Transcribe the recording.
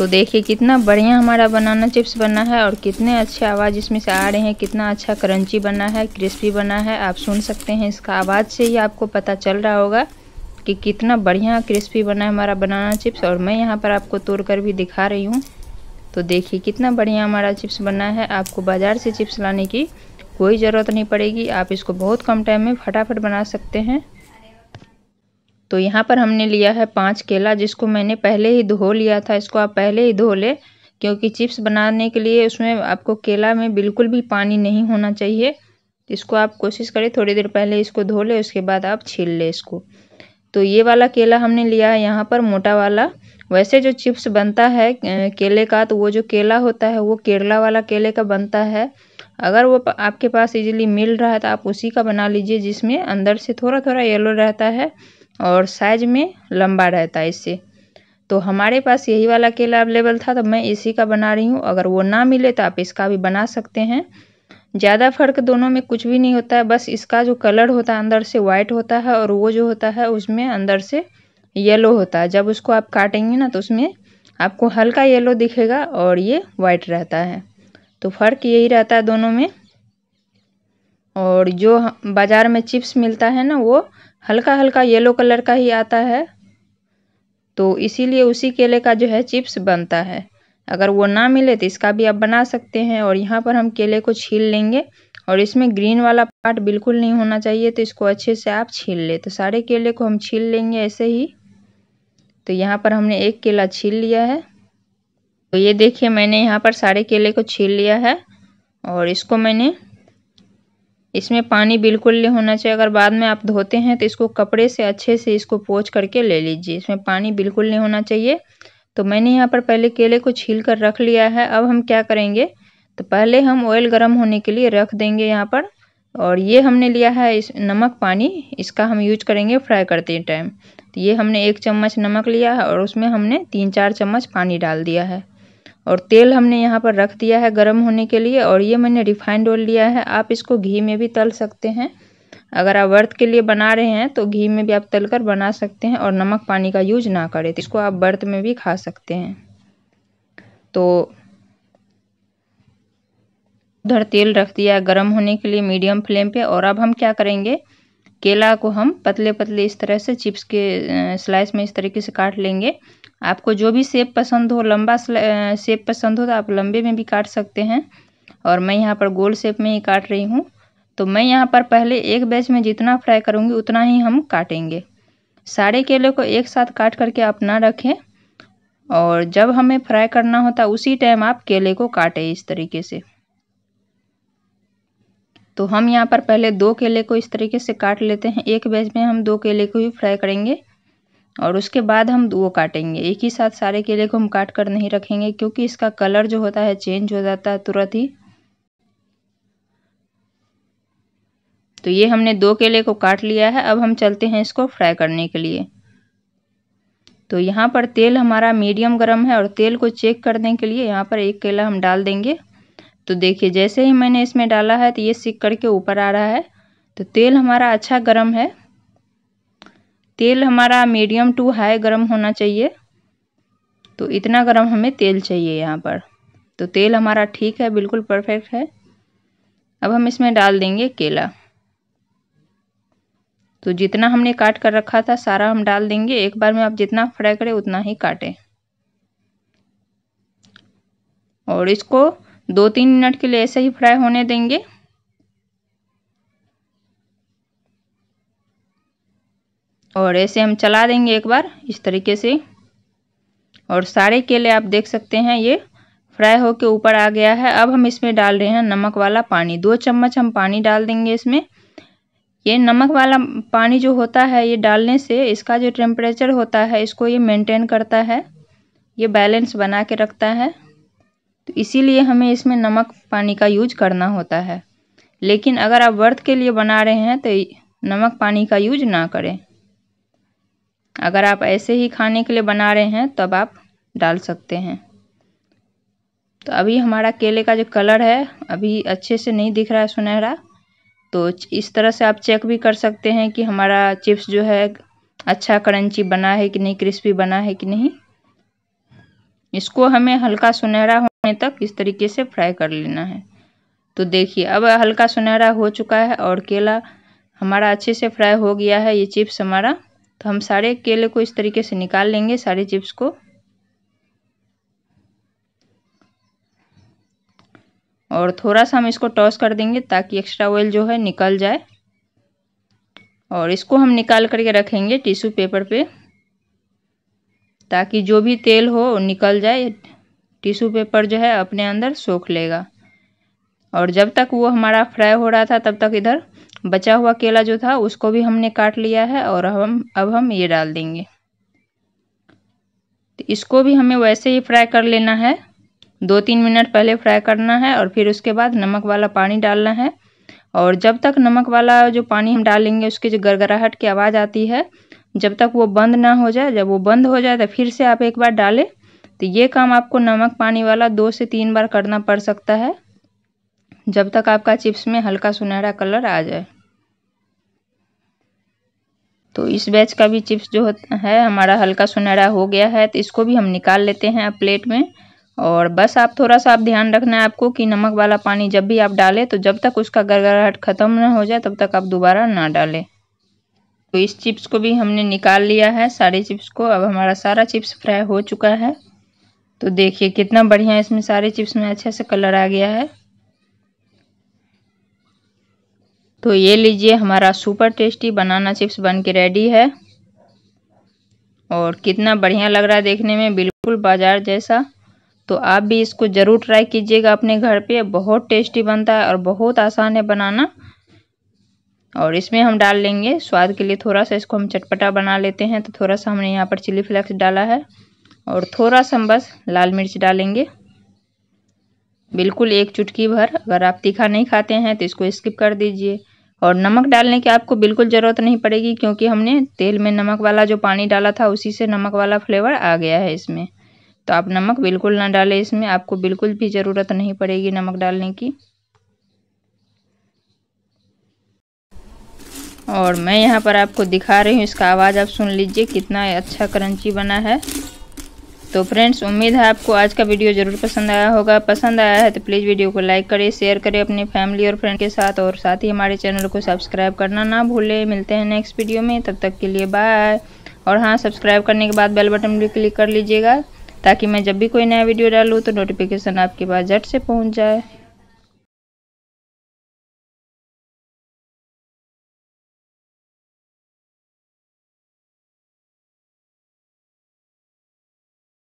तो देखिए कितना बढ़िया हमारा बनाना चिप्स बना है और कितने अच्छे आवाज़ इसमें से आ रहे हैं कितना अच्छा क्रंची बना है क्रिस्पी बना है आप सुन सकते हैं इसका आवाज़ से ही आपको पता चल रहा होगा कि कितना बढ़िया क्रिस्पी बना है हमारा बनाना चिप्स और मैं यहाँ पर आपको तोड़ कर भी दिखा रही हूँ तो देखिए कितना बढ़िया हमारा चिप्स बना है आपको बाज़ार से चिप्स लाने की कोई ज़रूरत नहीं पड़ेगी आप इसको बहुत कम टाइम में फटाफट बना सकते हैं तो यहाँ पर हमने लिया है पाँच केला जिसको मैंने पहले ही धो लिया था इसको आप पहले ही धो लें क्योंकि चिप्स बनाने के लिए उसमें आपको केला में बिल्कुल भी पानी नहीं होना चाहिए इसको आप कोशिश करें थोड़ी देर पहले इसको धो लें उसके बाद आप छील लें इसको तो ये वाला केला हमने लिया है यहाँ पर मोटा वाला वैसे जो चिप्स बनता है केले का तो वो जो केला होता है वो केरला वाला केले का बनता है अगर वो आपके पास इजीली मिल रहा है तो आप उसी का बना लीजिए जिसमें अंदर से थोड़ा थोड़ा येलो रहता है और साइज में लंबा रहता है इससे तो हमारे पास यही वाला केला अवेलेबल था तो मैं इसी का बना रही हूँ अगर वो ना मिले तो आप इसका भी बना सकते हैं ज़्यादा फ़र्क दोनों में कुछ भी नहीं होता है बस इसका जो कलर होता है अंदर से वाइट होता है और वो जो होता है उसमें अंदर से येलो होता है जब उसको आप काटेंगे ना तो उसमें आपको हल्का येलो दिखेगा और ये वाइट रहता है तो फ़र्क यही रहता है दोनों में और जो बाज़ार में चिप्स मिलता है ना वो हल्का हल्का येलो कलर का ही आता है तो इसीलिए उसी केले का जो है चिप्स बनता है अगर वो ना मिले तो इसका भी आप बना सकते हैं और यहाँ पर हम केले को छील लेंगे और इसमें ग्रीन वाला पार्ट बिल्कुल नहीं होना चाहिए तो इसको अच्छे से आप छील ले तो सारे केले को हम छील लेंगे ऐसे ही तो यहाँ पर हमने एक केला छील लिया है तो ये देखिए मैंने यहाँ पर सारे केले को छील लिया है और इसको मैंने इसमें पानी बिल्कुल नहीं होना चाहिए अगर बाद में आप धोते हैं तो इसको कपड़े से अच्छे से इसको पोच करके ले लीजिए इसमें पानी बिल्कुल नहीं होना चाहिए तो मैंने यहाँ पर पहले केले को छील कर रख लिया है अब हम क्या करेंगे तो पहले हम ऑयल गर्म होने के लिए रख देंगे यहाँ पर और ये हमने लिया है इस नमक पानी इसका हम यूज करेंगे फ्राई करते टाइम तो ये हमने एक चम्मच नमक लिया है और उसमें हमने तीन चार चम्मच पानी डाल दिया है और तेल हमने यहाँ पर रख दिया है गर्म होने के लिए और ये मैंने रिफाइंड ऑयल लिया है आप इसको घी में भी तल सकते हैं अगर आप व्रत के लिए बना रहे हैं तो घी में भी आप तल कर बना सकते हैं और नमक पानी का यूज ना करें तो इसको आप व्रत में भी खा सकते हैं तो उधर तेल रख दिया है गर्म होने के लिए मीडियम फ्लेम पे और अब हम क्या करेंगे केला को हम पतले पतले इस तरह से चिप्स के स्लाइस में इस तरीके से काट लेंगे आपको जो भी सेप पसंद हो लंबा सेप पसंद हो तो आप लंबे में भी काट सकते हैं और मैं यहाँ पर गोल सेप में ही काट रही हूँ तो मैं यहाँ पर पहले एक बैच में जितना फ्राई करूँगी उतना ही हम काटेंगे सारे केले को एक साथ काट करके आप ना रखें और जब हमें फ्राई करना होता उसी टाइम आप केले को काटें इस तरीके से तो हम यहाँ पर पहले दो केले को इस तरीके से काट लेते हैं एक बेज में हम दो केले को ही फ्राई करेंगे और उसके बाद हम वो काटेंगे एक ही साथ सारे केले को हम काट कर नहीं रखेंगे क्योंकि इसका कलर जो होता है चेंज हो जाता है तुरंत ही तो ये हमने दो केले को काट लिया है अब हम चलते हैं इसको फ्राई करने के लिए तो यहाँ पर तेल हमारा मीडियम गर्म है और तेल को चेक करने के लिए यहाँ पर एक केला हम डाल देंगे तो देखिए जैसे ही मैंने इसमें डाला है तो ये सिक करके ऊपर आ रहा है तो तेल हमारा अच्छा गर्म है तेल हमारा मीडियम टू हाई गर्म होना चाहिए तो इतना गर्म हमें तेल चाहिए यहाँ पर तो तेल हमारा ठीक है बिल्कुल परफेक्ट है अब हम इसमें डाल देंगे केला तो जितना हमने काट कर रखा था सारा हम डाल देंगे एक बार में आप जितना फ्राई करें उतना ही काटें और इसको दो तीन मिनट के लिए ऐसे ही फ्राई होने देंगे और ऐसे हम चला देंगे एक बार इस तरीके से और सारे केले आप देख सकते हैं ये फ्राई होके ऊपर आ गया है अब हम इसमें डाल रहे हैं नमक वाला पानी दो चम्मच हम पानी डाल देंगे इसमें ये नमक वाला पानी जो होता है ये डालने से इसका जो टेम्परेचर होता है इसको ये मेंटेन करता है ये बैलेंस बना के रखता है तो इसीलिए हमें इसमें नमक पानी का यूज करना होता है लेकिन अगर आप व्रत के लिए बना रहे हैं तो नमक पानी का यूज ना करें अगर आप ऐसे ही खाने के लिए बना रहे हैं तब आप डाल सकते हैं तो अभी हमारा केले का जो कलर है अभी अच्छे से नहीं दिख रहा है सुनहरा तो इस तरह से आप चेक भी कर सकते हैं कि हमारा चिप्स जो है अच्छा करंची बना है कि नहीं क्रिस्पी बना है कि नहीं इसको हमें हल्का सुनहरा होने तक इस तरीके से फ्राई कर लेना है तो देखिए अब हल्का सुनहरा हो चुका है और केला हमारा अच्छे से फ्राई हो गया है ये चिप्स हमारा तो हम सारे केले को इस तरीके से निकाल लेंगे सारे चिप्स को और थोड़ा सा हम इसको टॉस कर देंगे ताकि एक्स्ट्रा ऑयल जो है निकल जाए और इसको हम निकाल करके रखेंगे टिश्यू पेपर पे ताकि जो भी तेल हो निकल जाए टिश्यू पेपर जो है अपने अंदर सोख लेगा और जब तक वो हमारा फ्राई हो रहा था तब तक इधर बचा हुआ केला जो था उसको भी हमने काट लिया है और हम अब हम ये डाल देंगे तो इसको भी हमें वैसे ही फ्राई कर लेना है दो तीन मिनट पहले फ्राई करना है और फिर उसके बाद नमक वाला पानी डालना है और जब तक नमक वाला जो पानी हम डालेंगे उसकी जो गड़गड़ाहट की आवाज़ आती है जब तक वो बंद ना हो जाए जब वो बंद हो जाए तो फिर से आप एक बार डालें तो ये काम आपको नमक पानी वाला दो से तीन बार करना पड़ सकता है जब तक आपका चिप्स में हल्का सुनहरा कलर आ जाए तो इस बैच का भी चिप्स जो है हमारा हल्का सुनहरा हो गया है तो इसको भी हम निकाल लेते हैं आप प्लेट में और बस आप थोड़ा सा आप ध्यान रखना है आपको कि नमक वाला पानी जब भी आप डालें तो जब तक उसका गड़गड़ाहट ख़त्म ना हो जाए तब तक आप दोबारा ना डालें तो इस चिप्स को भी हमने निकाल लिया है सारे चिप्स को अब हमारा सारा चिप्स फ्राई हो चुका है तो देखिए कितना बढ़िया इसमें सारे चिप्स में अच्छे से कलर आ गया है तो ये लीजिए हमारा सुपर टेस्टी बनाना चिप्स बन के रेडी है और कितना बढ़िया लग रहा है देखने में बिल्कुल बाजार जैसा तो आप भी इसको ज़रूर ट्राई कीजिएगा अपने घर पे बहुत टेस्टी बनता है और बहुत आसान है बनाना और इसमें हम डाल लेंगे स्वाद के लिए थोड़ा सा इसको हम चटपटा बना लेते हैं तो थोड़ा सा हमने यहाँ पर चिली फ्लेक्स डाला है और थोड़ा सा बस लाल मिर्च डालेंगे बिल्कुल एक चुटकी भर अगर आप तीखा नहीं खाते हैं तो इसको स्किप कर दीजिए और नमक डालने की आपको बिल्कुल ज़रूरत नहीं पड़ेगी क्योंकि हमने तेल में नमक वाला जो पानी डाला था उसी से नमक वाला फ्लेवर आ गया है इसमें तो आप नमक बिल्कुल ना डालें इसमें आपको बिल्कुल भी ज़रूरत नहीं पड़ेगी नमक डालने की और मैं यहाँ पर आपको दिखा रही हूँ इसका आवाज़ आप सुन लीजिए कितना अच्छा क्रंची बना है तो फ्रेंड्स उम्मीद है आपको आज का वीडियो ज़रूर पसंद आया होगा पसंद आया है तो प्लीज़ वीडियो को लाइक करें शेयर करें अपने फैमिली और फ्रेंड के साथ और साथ ही हमारे चैनल को सब्सक्राइब करना ना भूलें मिलते हैं नेक्स्ट वीडियो में तब तक के लिए बाय और हाँ सब्सक्राइब करने के बाद बेल बटन भी क्लिक कर लीजिएगा ताकि मैं जब भी कोई नया वीडियो डालूँ तो नोटिफिकेशन आपके पास झट से पहुँच जाए